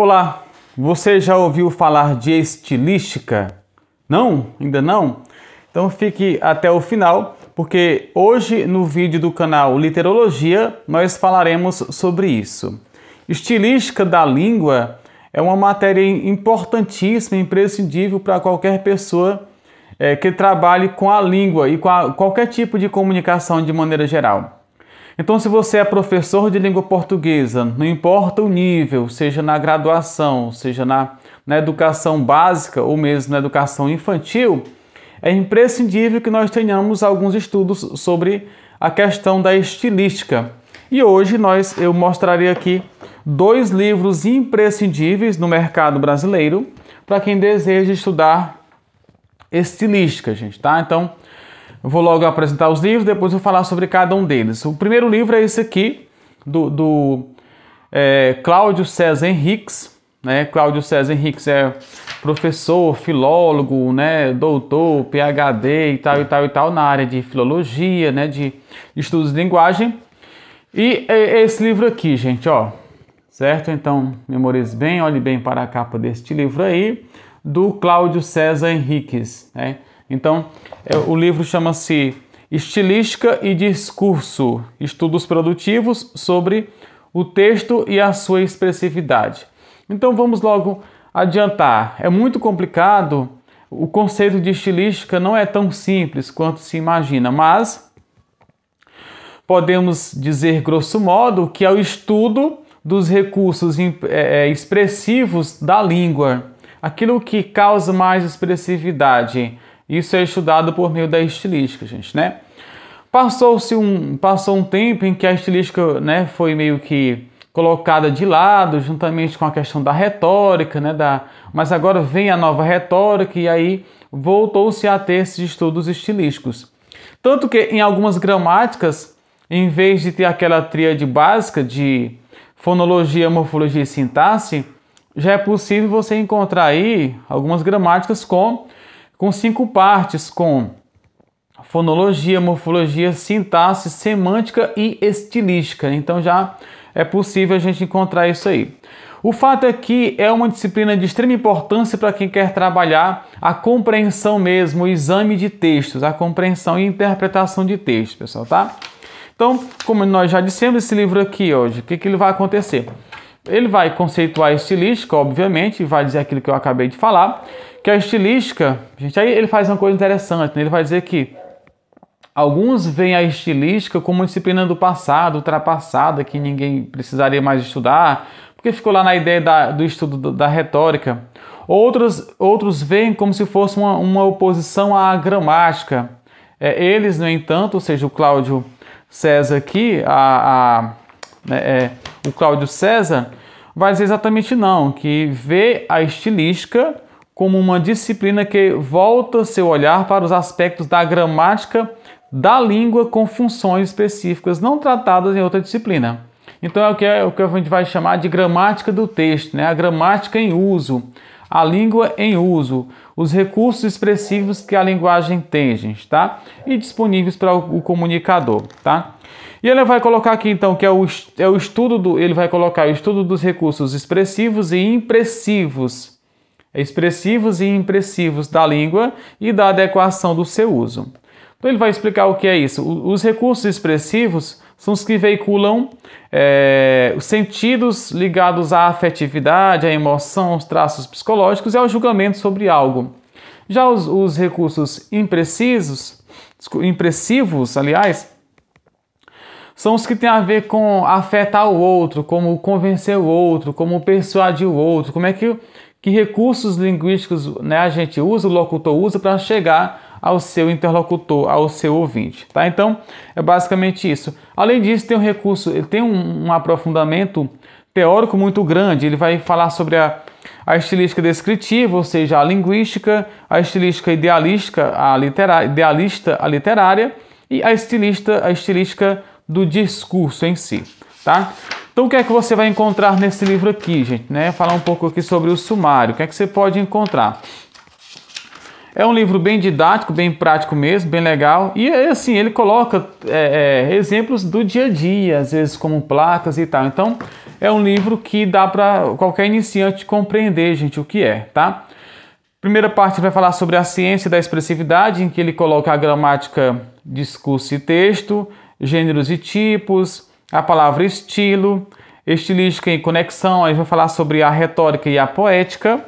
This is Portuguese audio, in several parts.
Olá, você já ouviu falar de estilística? Não? Ainda não? Então fique até o final, porque hoje no vídeo do canal Literologia nós falaremos sobre isso. Estilística da língua é uma matéria importantíssima, imprescindível para qualquer pessoa é, que trabalhe com a língua e com a, qualquer tipo de comunicação de maneira geral. Então, se você é professor de língua portuguesa, não importa o nível, seja na graduação, seja na, na educação básica ou mesmo na educação infantil, é imprescindível que nós tenhamos alguns estudos sobre a questão da estilística. E hoje nós eu mostrarei aqui dois livros imprescindíveis no mercado brasileiro para quem deseja estudar estilística, gente, tá? Então, eu vou logo apresentar os livros, depois vou falar sobre cada um deles. O primeiro livro é esse aqui, do, do é, Cláudio César Henriques. Né? Cláudio César Henriques é professor, filólogo, né? doutor, PhD e tal e tal e tal na área de filologia, né? de, estudos de linguagem. E é esse livro aqui, gente, ó. Certo? Então, memorize bem, olhe bem para a capa deste livro aí, do Cláudio César Henriques. Né? Então, é, o livro chama-se Estilística e Discurso: Estudos Produtivos sobre o texto e a sua expressividade. Então, vamos logo adiantar. É muito complicado, o conceito de estilística não é tão simples quanto se imagina, mas podemos dizer, grosso modo, que é o estudo dos recursos é, é, expressivos da língua, aquilo que causa mais expressividade isso é estudado por meio da estilística, gente, né? Passou-se um, passou um tempo em que a estilística né, foi meio que colocada de lado, juntamente com a questão da retórica, né, da, mas agora vem a nova retórica e aí voltou-se a ter esses estudos estilísticos. Tanto que em algumas gramáticas, em vez de ter aquela tríade básica de fonologia, morfologia e sintaxe, já é possível você encontrar aí algumas gramáticas com com cinco partes, com fonologia, morfologia, sintaxe, semântica e estilística. Então já é possível a gente encontrar isso aí. O fato é que é uma disciplina de extrema importância para quem quer trabalhar a compreensão mesmo, o exame de textos, a compreensão e interpretação de textos, pessoal, tá? Então, como nós já dissemos, esse livro aqui hoje, o que, que ele vai acontecer? Ele vai conceituar estilística, obviamente, e vai dizer aquilo que eu acabei de falar que é a estilística, gente, aí ele faz uma coisa interessante, né? ele vai dizer que alguns veem a estilística como disciplina do passado, ultrapassada, que ninguém precisaria mais estudar, porque ficou lá na ideia da, do estudo da retórica. Outros, outros veem como se fosse uma, uma oposição à gramática. É, eles, no entanto, ou seja, o Cláudio César aqui, a, a né, é, o Cláudio César, vai dizer exatamente não, que vê a estilística como uma disciplina que volta seu olhar para os aspectos da gramática da língua com funções específicas não tratadas em outra disciplina. Então é o que, é, o que a gente vai chamar de gramática do texto, né? a gramática em uso, a língua em uso, os recursos expressivos que a linguagem tem, gente, tá? E disponíveis para o comunicador, tá? E ele vai colocar aqui então que é o, é o estudo do, ele vai colocar o estudo dos recursos expressivos e impressivos expressivos e impressivos da língua e da adequação do seu uso. Então ele vai explicar o que é isso. Os recursos expressivos são os que veiculam é, os sentidos ligados à afetividade, à emoção, aos traços psicológicos e ao julgamento sobre algo. Já os, os recursos imprecisos, impressivos, aliás, são os que têm a ver com afetar o outro, como convencer o outro, como persuadir o outro, como é que que recursos linguísticos né, a gente usa, o locutor usa para chegar ao seu interlocutor, ao seu ouvinte, tá? Então é basicamente isso. Além disso, tem um recurso, tem um, um aprofundamento teórico muito grande. Ele vai falar sobre a, a estilística descritiva, ou seja, a linguística, a estilística idealística, a idealista, a literária e a estilista, a estilística do discurso em si, tá? Então o que é que você vai encontrar nesse livro aqui, gente? Né? Falar um pouco aqui sobre o sumário. O que é que você pode encontrar? É um livro bem didático, bem prático mesmo, bem legal. E assim, ele coloca é, é, exemplos do dia a dia, às vezes como placas e tal. Então é um livro que dá para qualquer iniciante compreender, gente, o que é, tá? Primeira parte vai falar sobre a ciência da expressividade, em que ele coloca a gramática, discurso e texto, gêneros e tipos, a palavra estilo, estilística em conexão, aí vai falar sobre a retórica e a poética,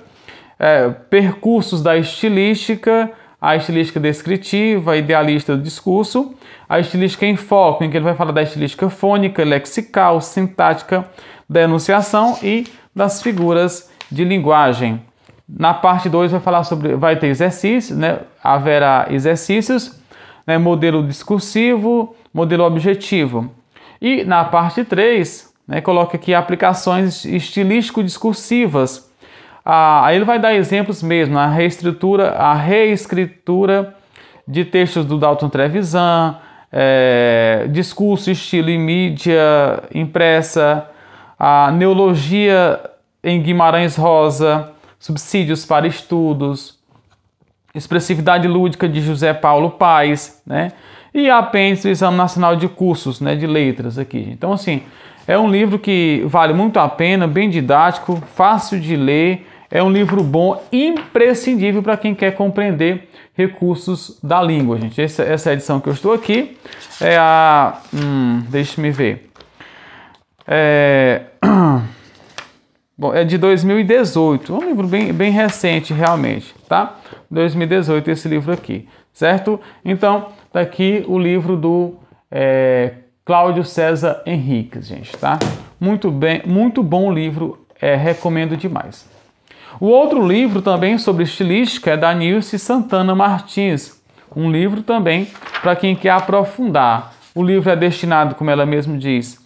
é, percursos da estilística, a estilística descritiva, idealista do discurso, a estilística em foco, em que ele vai falar da estilística fônica, lexical, sintática, da enunciação e das figuras de linguagem. Na parte 2 vai falar sobre vai ter exercícios, né? Haverá exercícios, né? modelo discursivo, modelo objetivo. E na parte 3, né, coloca aqui aplicações estilístico-discursivas. Ah, aí ele vai dar exemplos mesmo, a reestrutura, a reescritura de textos do Dalton Trevisan, é, discurso, estilo e mídia impressa, a neologia em Guimarães Rosa, subsídios para estudos, expressividade lúdica de José Paulo Paes, né? e apêndice do Exame Nacional de Cursos né, de Letras aqui. Então, assim, é um livro que vale muito a pena, bem didático, fácil de ler, é um livro bom, imprescindível para quem quer compreender recursos da língua, gente. Essa, essa é edição que eu estou aqui é a... Hum, deixe-me ver. É... Bom, é de 2018, um livro bem, bem recente realmente, tá? 2018 esse livro aqui, certo? Então, Está aqui o livro do é, Cláudio César Henriques, gente, tá? Muito bem, muito bom livro, é, recomendo demais. O outro livro também sobre estilística é da Nilce Santana Martins, um livro também para quem quer aprofundar. O livro é destinado, como ela mesma diz,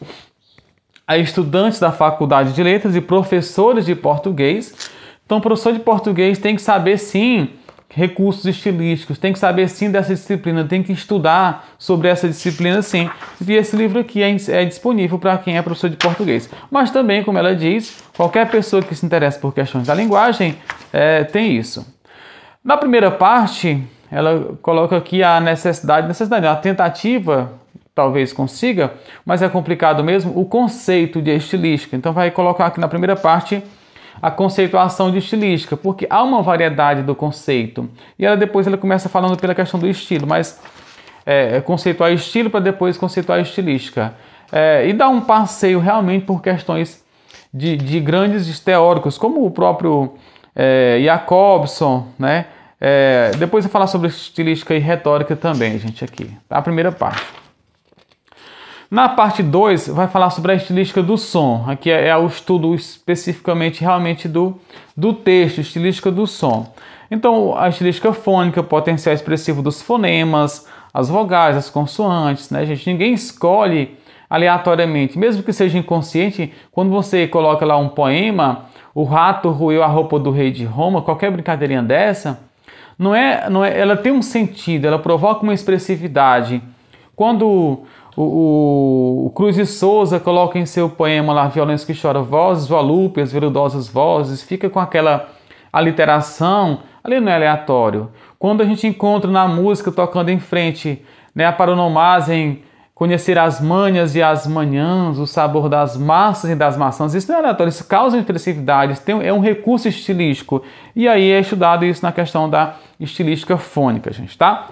a estudantes da Faculdade de Letras e professores de português. Então, professor de português tem que saber sim recursos estilísticos, tem que saber sim dessa disciplina, tem que estudar sobre essa disciplina sim. E esse livro aqui é, é disponível para quem é professor de português. Mas também, como ela diz, qualquer pessoa que se interessa por questões da linguagem é, tem isso. Na primeira parte, ela coloca aqui a necessidade, necessidade, a tentativa talvez consiga, mas é complicado mesmo, o conceito de estilística. Então vai colocar aqui na primeira parte a conceituação de estilística, porque há uma variedade do conceito. E ela depois ela começa falando pela questão do estilo, mas é, conceituar estilo para depois conceituar estilística. É, e dá um passeio realmente por questões de, de grandes teóricos, como o próprio é, Jacobson, né? É, depois eu vou falar sobre estilística e retórica também, gente, aqui. A primeira parte. Na parte 2, vai falar sobre a estilística do som. Aqui é, é o estudo especificamente realmente do, do texto, estilística do som. Então, a estilística fônica, potencial expressivo dos fonemas, as vogais, as consoantes, né, gente? Ninguém escolhe aleatoriamente, mesmo que seja inconsciente, quando você coloca lá um poema, o rato ruiu a roupa do rei de Roma, qualquer brincadeirinha dessa, não é, não é, ela tem um sentido, ela provoca uma expressividade. Quando o, o, o, Cruz de Souza coloca em seu poema lá Violência que chora vozes, volúpias, veludosas vozes, fica com aquela aliteração, ali não é aleatório. Quando a gente encontra na música tocando em frente, né, a paronomase conhecer as manhas e as manhãs, o sabor das massas e das maçãs, isso não é aleatório, isso causa expressividade, isso tem, é um recurso estilístico. E aí é estudado isso na questão da estilística fônica, gente, tá?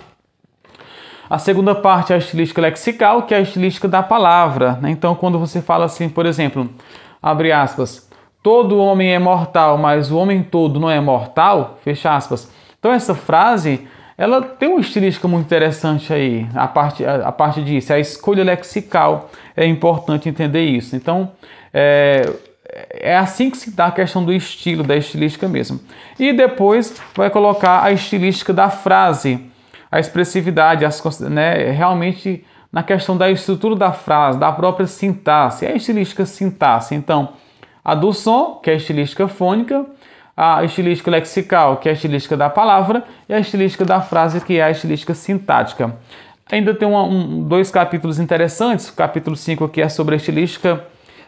A segunda parte é a estilística lexical, que é a estilística da palavra. Né? Então, quando você fala assim, por exemplo, abre aspas, todo homem é mortal, mas o homem todo não é mortal, fecha aspas. Então, essa frase, ela tem uma estilística muito interessante aí, a parte, a, a parte disso, a escolha lexical. É importante entender isso. Então, é, é assim que se dá a questão do estilo, da estilística mesmo. E depois vai colocar a estilística da frase a expressividade, as, né, realmente na questão da estrutura da frase, da própria sintaxe, é a estilística sintaxe. Então, a do som, que é a estilística fônica, a estilística lexical, que é a estilística da palavra, e a estilística da frase, que é a estilística sintática. Ainda tem um, dois capítulos interessantes. O capítulo 5 aqui é sobre a estilística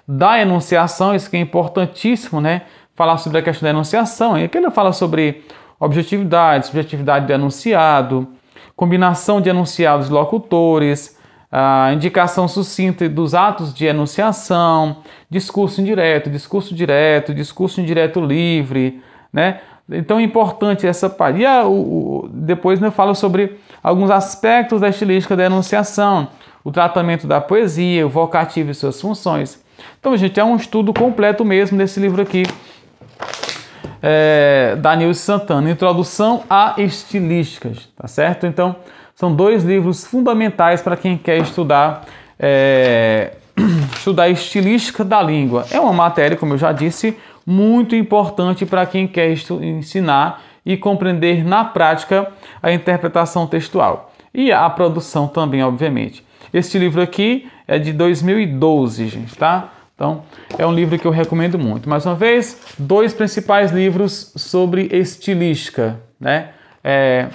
da enunciação, isso que é importantíssimo, né? Falar sobre a questão da enunciação. E aqui ele fala sobre objetividade, subjetividade do enunciado, combinação de enunciados locutores, a indicação sucinta dos atos de enunciação, discurso indireto, discurso direto, discurso indireto livre, né? Então é importante essa parte. E depois eu né, falo sobre alguns aspectos da estilística da enunciação, o tratamento da poesia, o vocativo e suas funções. Então, gente, é um estudo completo mesmo desse livro aqui, é, da Nilce Santana, Introdução a Estilísticas, tá certo? Então, são dois livros fundamentais para quem quer estudar, é, estudar estilística da língua. É uma matéria, como eu já disse, muito importante para quem quer ensinar e compreender na prática a interpretação textual e a produção também, obviamente. Este livro aqui é de 2012, gente, tá? Então, é um livro que eu recomendo muito. Mais uma vez, dois principais livros sobre estilística, né? É...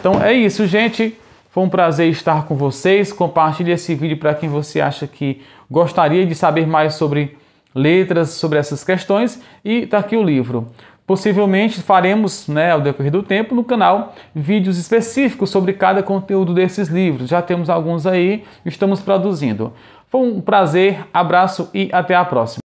Então é isso, gente. Foi um prazer estar com vocês. Compartilhe esse vídeo para quem você acha que gostaria de saber mais sobre letras, sobre essas questões. E está aqui o livro. Possivelmente faremos, né, ao decorrer do tempo, no canal vídeos específicos sobre cada conteúdo desses livros. Já temos alguns aí, estamos produzindo. Foi um prazer, abraço e até a próxima.